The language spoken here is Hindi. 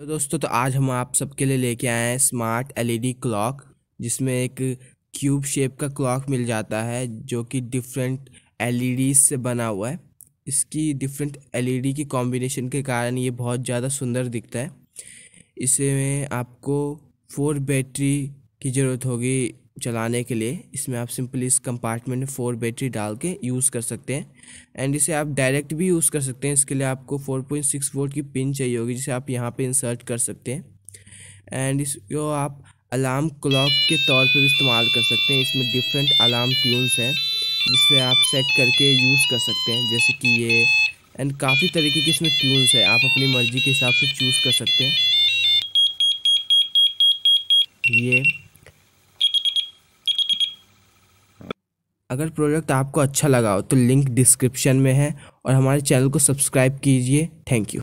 तो दोस्तों तो आज हम आप सबके लिए लेके आए हैं स्मार्ट एलईडी क्लॉक जिसमें एक क्यूब शेप का क्लॉक मिल जाता है जो कि डिफरेंट एलईडी से बना हुआ है इसकी डिफरेंट एलईडी की कॉम्बिनेशन के कारण ये बहुत ज़्यादा सुंदर दिखता है इसमें आपको फोर बैटरी की ज़रूरत होगी चलाने के लिए इसमें आप सिंपली इस कंपार्टमेंट में फ़ोर बैटरी डाल के यूज़ कर सकते हैं एंड इसे आप डायरेक्ट भी यूज़ कर सकते हैं इसके लिए आपको फोर पॉइंट सिक्स वोल्ट की पिन चाहिए होगी जिसे आप यहाँ पे इंसर्ट कर सकते हैं एंड इसको आप अलार्म क्लॉक के तौर पर भी इस्तेमाल कर सकते हैं इसमें डिफरेंट अलार्म ट्यून्स हैं जिसे आप सेट करके यूज़ कर सकते हैं जैसे कि ये एंड काफ़ी तरीके के इसमें ट्यून्स हैं आप अपनी मर्ज़ी के हिसाब से चूज़ कर सकते हैं ये अगर प्रोडक्ट आपको अच्छा लगा हो तो लिंक डिस्क्रिप्शन में है और हमारे चैनल को सब्सक्राइब कीजिए थैंक यू